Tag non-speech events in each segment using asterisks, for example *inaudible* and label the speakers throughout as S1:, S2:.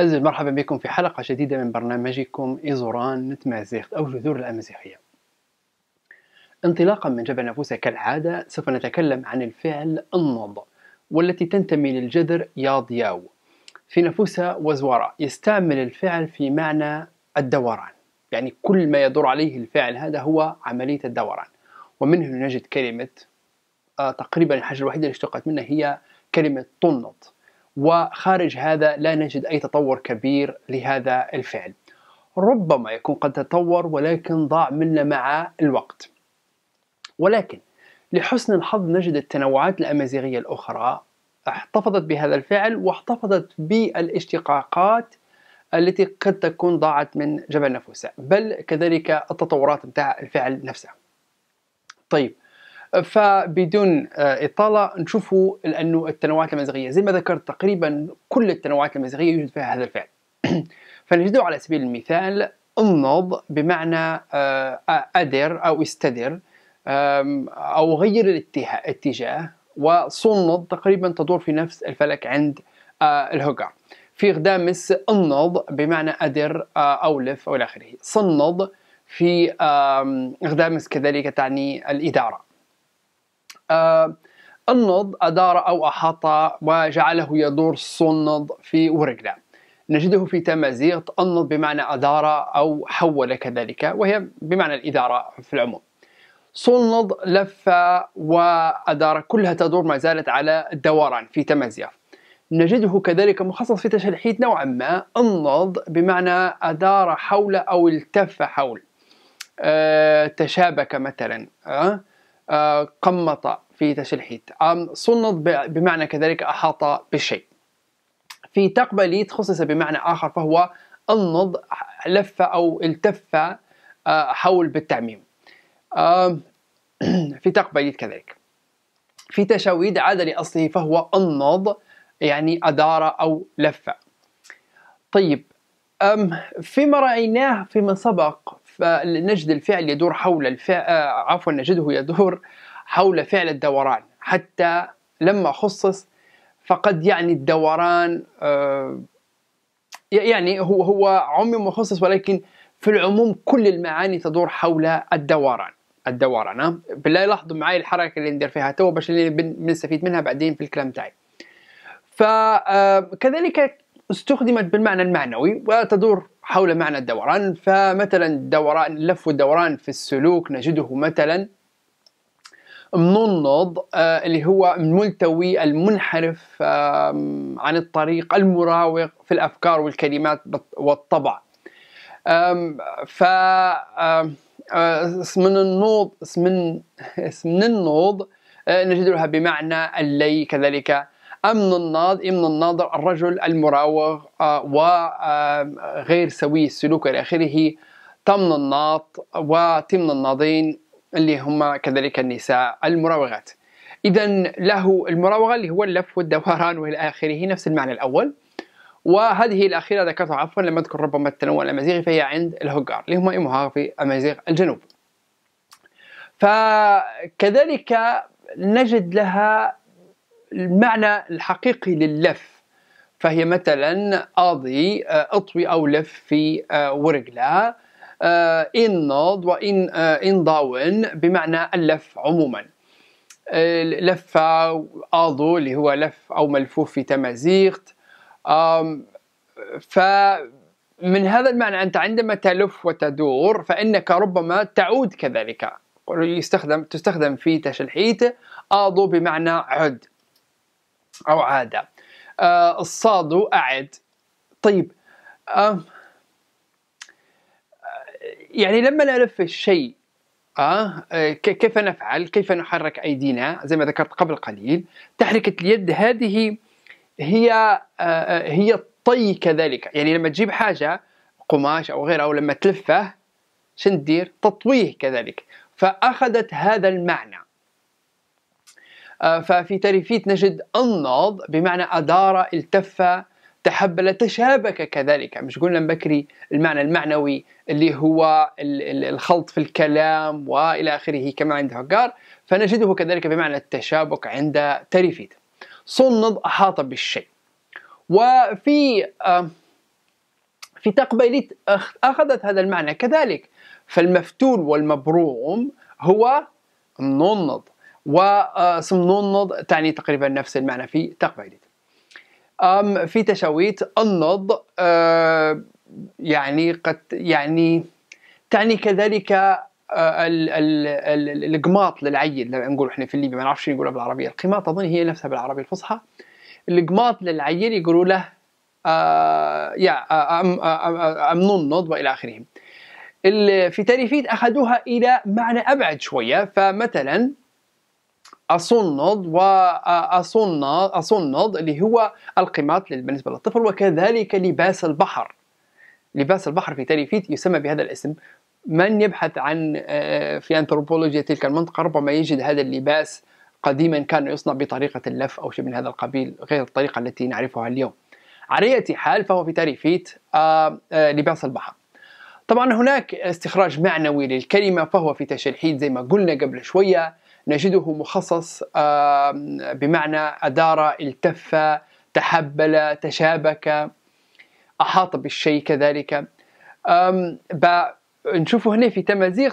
S1: أزل مرحبا بكم في حلقة جديدة من برنامجكم إيزوران نتمازيخت أو جذور الأمازيغية انطلاقا من جبل نافوسة كالعادة سوف نتكلم عن الفعل النض والتي تنتمي للجذر ياض ياو في نافوسة وزورا يستعمل الفعل في معنى الدوران يعني كل ما يدور عليه الفعل هذا هو عملية الدوران ومنه نجد كلمة آه، تقريبا الحاجة الوحيدة اللي اشتقت منها هي كلمة طنط وخارج هذا لا نجد أي تطور كبير لهذا الفعل ربما يكون قد تطور ولكن ضاع منا مع الوقت ولكن لحسن الحظ نجد التنوعات الأمازيغية الأخرى احتفظت بهذا الفعل واحتفظت بالاشتقاقات التي قد تكون ضاعت من جبل نفوسها بل كذلك التطورات متاع الفعل نفسه طيب فبدون آه، اطاله نشوفوا لأنه التنوعات المزغية زي ما ذكرت تقريبا كل التنوعات المزغية يوجد فيها هذا الفعل *clears throat* فنجده على سبيل المثال انضب بمعنى آه، ادر او استدر او غير الاتجاه وصنض تقريبا تدور في نفس الفلك عند آه، الهجر في غدامس انض بمعنى ادر لف او الى اخره صنض في غدامس كذلك تعني الاداره آه، النض أدار أو أحاط وجعله يدور صند في ورقنا نجده في تمازيغ النض بمعنى أدار أو حول كذلك وهي بمعنى الإدارة في العموم صند لف وأدار كلها تدور ما زالت على الدوران في تمازيغ نجده كذلك مخصص في تشريحيات نوعا ما النض بمعنى أدار حول أو التف حول أه تشابك مثلا أه آه، قمط في تشلحيت صند بمعنى كذلك أحاط بالشيء في تقبليت خصص بمعنى آخر فهو النض لف أو التف آه، حول بالتعميم *clears throat* في تقبليت كذلك في تشاويد عاد لأصله فهو النض يعني أدار أو لف طيب فيما رأيناه فيما سبق فالنجد الفعل يدور حول الفعل آه، عفوا نجده يدور حول فعل الدوران حتى لما خصص فقد يعني الدوران آه، يعني هو هو عمم وخصص ولكن في العموم كل المعاني تدور حول الدوران الدوران بالله لاحظوا معي الحركه اللي ندير فيها تو باش نستفيد منها بعدين في الكلام تاعي فكذلك آه، استخدمت بالمعنى المعنوي وتدور حول معنى الدوران فمثلا دوران لف والدوران في السلوك نجده مثلا مننض آه، اللي هو الملتوي المنحرف عن الطريق المراوغ في الافكار والكلمات والطبع ف آه، اسم النوض اسم *laughs* اسم النوض آه، نجدها بمعنى اللي كذلك أمن الناظر أمن الناظر الرجل المراوغ آه، وغير آه، سوي السلوك إلى آخره تمن الناط وتمن الناضين اللي هما كذلك النساء المراوغات إذا له المراوغة اللي هو اللف والدوران وإلى آخره نفس المعنى الأول وهذه الأخيرة ذكرتها عفوا لم أذكر ربما التنوع الأمازيغي فهي عند الهجار اللي هم في أمازيغ الجنوب فكذلك نجد لها المعنى الحقيقي لللف فهي مثلا أضي آه، اطوي او لف في آه، ورقله آه، ان نض وان ان ضاون بمعنى اللف عموما لف أضو اللي هو لف او ملفوف في تمازيغت فمن هذا المعنى انت عندما تلف وتدور فانك ربما تعود كذلك يستخدم تستخدم في تشلحيت آضو بمعنى عد أو عادة آه، الصاد وأعد طيب آه، يعني لما نلف الشيء آه، كيف نفعل كيف نحرك أيدينا زي ما ذكرت قبل قليل تحركة اليد هذه هي هي الطي كذلك يعني لما تجيب حاجة قماش أو غيره أو لما تلفه شندير تطويه كذلك فأخذت هذا المعنى ففي تريفيت نجد أنض بمعنى أدار التف تحبل تشابك كذلك مش قلنا بكري المعنى المعنوي اللي هو الخلط في الكلام والى اخره كما عند هوجار فنجده كذلك بمعنى التشابك عند تريفيت صند احاط بالشيء وفي آه، في تقبيلت اخذت هذا المعنى كذلك فالمفتول والمبروم هو نونض وسمنون تعني تقريبا نفس المعنى في تقبيلت في تشاويت النض آه، يعني قد يعني تعني كذلك آه، القماط لما نقول احنا في الليبي ما نعرفش نقولها بالعربيه القماط اظن هي نفسها بالعربيه الفصحى القماط للعيد يقولوا له آه، يا ام نض والى اخره في تاريفيت اخذوها الى معنى ابعد شويه فمثلا الصنض والصنض اللي هو القماط بالنسبة للطفل وكذلك لباس البحر لباس البحر في تليفيت يسمى بهذا الاسم من يبحث عن آه، في أنثروبولوجيا تلك المنطقة ربما يجد هذا اللباس قديما كان يصنع بطريقة اللف أو شيء من هذا القبيل غير الطريقة التي نعرفها اليوم على حال فهو في تريفيت آه، آه، لباس البحر طبعا هناك استخراج معنوي للكلمة فهو في تشرحيد زي ما قلنا قبل شوية نجده مخصص بمعنى أدار التف تحبل تشابك أحاط بالشيء كذلك نشوفه هنا في تمازيغ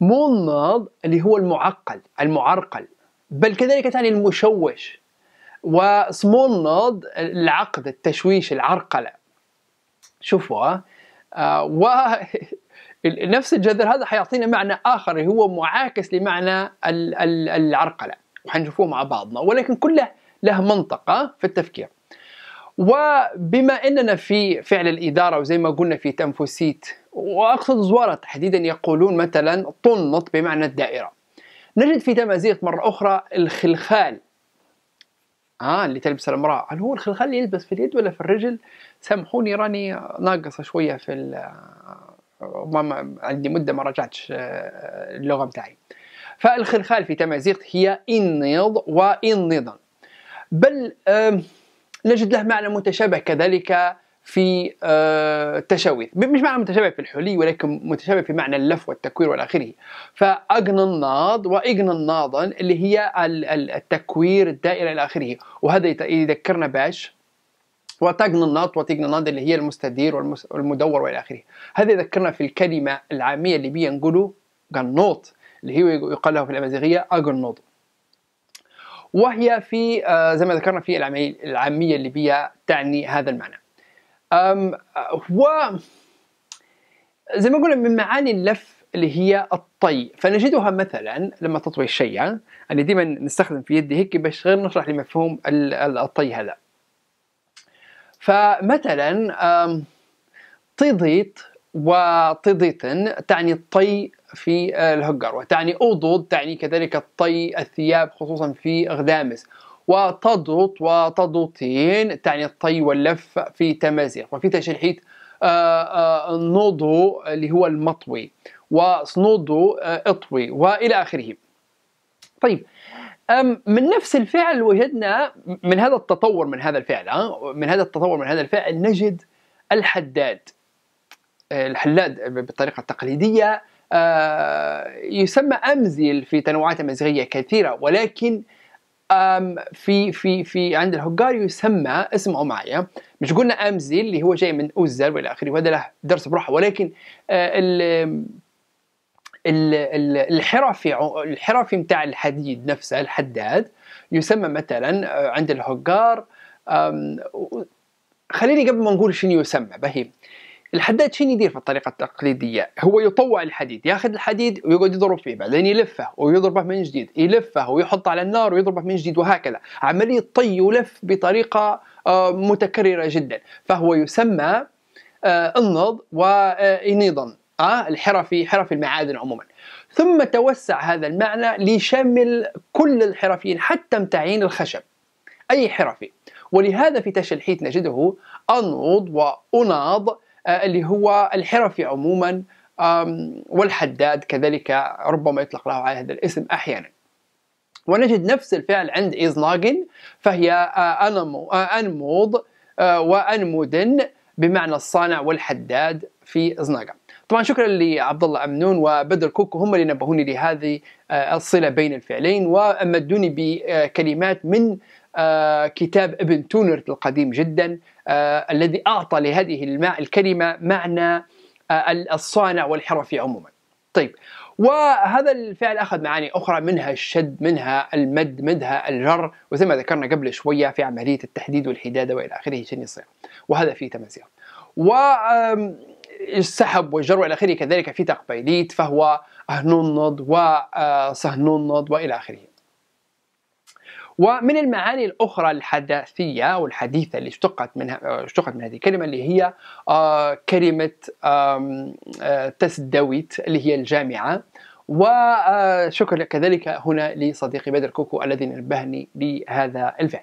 S1: مونض اللي هو المعقل المعرقل بل كذلك تعني المشوش وسمونض العقد التشويش العرقلة شوفوا آه، و *laughs* نفس الجذر هذا حيعطينا معنى اخر هو معاكس لمعنى العرقله وحنشوفوه مع بعضنا ولكن كله له منطقه في التفكير وبما اننا في فعل الاداره وزي ما قلنا في تنفسيت واقصد زواره تحديدا يقولون مثلا طنط بمعنى الدائره نجد في تمازيغ مره اخرى الخلخال اه اللي تلبسه المراه هل هو الخلخال اللي يلبس في اليد ولا في الرجل سامحوني راني ناقصه شويه في ما عندي مده ما رجعتش آه، آه، اللغه متاعي فالخلخال في تمازيغ هي انيض وانيضا بل نجد له معنى متشابه كذلك في آه، التشويث مش معنى متشابه في الحلي ولكن متشابه في معنى اللف والتكوير والى اخره فاجن الناض واجن الناضن اللي هي التكوير الدائره الى اخره وهذا يذكرنا باش وتاجن وتجننات اللي هي المستدير والمدور والى اخره هذا يذكرنا في الكلمه العاميه الليبيه نقولوا جنوط اللي هي يقال له في الامازيغيه اجنوط وهي في آه، زي ما ذكرنا في العاميه الليبيه تعني هذا المعنى و زي ما قلنا من معاني اللف اللي هي الطي فنجدها مثلا لما تطوي الشيء يعني دائما نستخدم في يدي هيك باش غير نشرح لمفهوم الطي هذا فمثلا تضيط وتضيطا تعني الطي في الهجر وتعني أوضد تعني كذلك الطي الثياب خصوصا في غدامس وتضط وتضطين تعني الطي واللف في تمازيغ وفي تشريحيت النوضو اللي هو المطوي وصنوضو اطوي والى اخره طيب من نفس الفعل وجدنا من هذا التطور من هذا الفعل من هذا التطور من هذا الفعل نجد الحداد الحلاد بالطريقة التقليدية آه، يسمى أمزل في تنوعات مزغية كثيرة ولكن في في في عند الهجار يسمى اسمعوا معي مش قلنا أمزل اللي هو جاي من أوزر والى آخره وهذا له درس بروحه ولكن آه، الحرفي الحرفي نتاع الحديد نفسه الحداد يسمى مثلا آه، عند الهجار خليني قبل ما نقول شنو يسمى بهي الحداد شنو يدير في الطريقه التقليديه هو يطوع الحديد ياخذ الحديد ويقعد يضرب فيه بعدين يلفه ويضربه من جديد يلفه ويحطه على النار ويضربه من جديد وهكذا عمليه طي ولف بطريقه آه، متكرره جدا فهو يسمى آه، النض وانيضا أه الحرفي حرفي المعادن عموما ثم توسع هذا المعنى ليشمل كل الحرفيين حتى متعين الخشب أي حرفي ولهذا في تشلحيت نجده أنوض وأناض آه، اللي هو الحرفي عموما والحداد كذلك ربما يطلق له على هذا الاسم أحيانا ونجد نفس الفعل عند إزناغن فهي آه، آه، أنموض وأنمودن بمعنى الصانع والحداد في إزناغن طبعا شكرا لعبد الله امنون وبدر كوكو هم اللي نبهوني لهذه آه، الصله بين الفعلين وامدوني بكلمات من آه، كتاب ابن تونر القديم جدا آه، الذي اعطى لهذه الكلمه معنى الصانع والحرفي عموما. طيب وهذا الفعل اخذ معاني اخرى منها الشد منها المد منها الجر وزي ما ذكرنا قبل شويه في عمليه التحديد والحداده والى اخره شنو يصير وهذا فيه تمازيغ و السحب والجرو إلى آخره كذلك في تقبيليت فهو أهننض وسهننض آه، وإلى آخره ومن المعاني الأخرى الحداثية أو الحديثة اللي اشتقت منها آه، اشتقت من هذه الكلمة اللي هي آه، كلمة تسدويت اللي هي الجامعة وشكرا آه، كذلك هنا لصديقي بدر كوكو الذي نبهني لهذا الفعل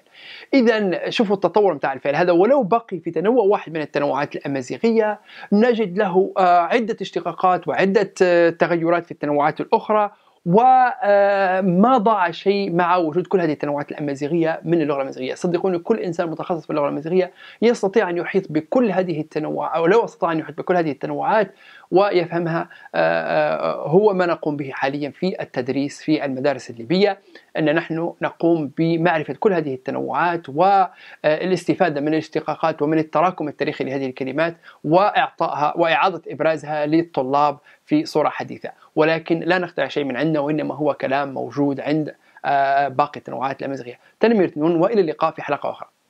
S1: اذا شوفوا التطور بتاع الفعل هذا ولو بقي في تنوع واحد من التنوعات الامازيغيه نجد له آه، عده اشتقاقات وعده آه، تغيرات في التنوعات الاخرى وما ضاع شيء مع وجود كل هذه التنوعات الامازيغيه من اللغه الامازيغيه، صدقوني كل انسان متخصص في اللغه الامازيغيه يستطيع ان يحيط بكل هذه التنوع او لو استطاع ان يحيط بكل هذه التنوعات ويفهمها آه، آه، هو ما نقوم به حاليا في التدريس في المدارس الليبية أن نحن نقوم بمعرفة كل هذه التنوعات والاستفادة آه، من الاشتقاقات ومن التراكم التاريخي لهذه الكلمات وإعطائها وإعادة إبرازها للطلاب في صورة حديثة ولكن لا نخترع شيء من عندنا وإنما هو كلام موجود عند باقي التنوعات الأمازيغية تنمير نون وإلى اللقاء في حلقة أخرى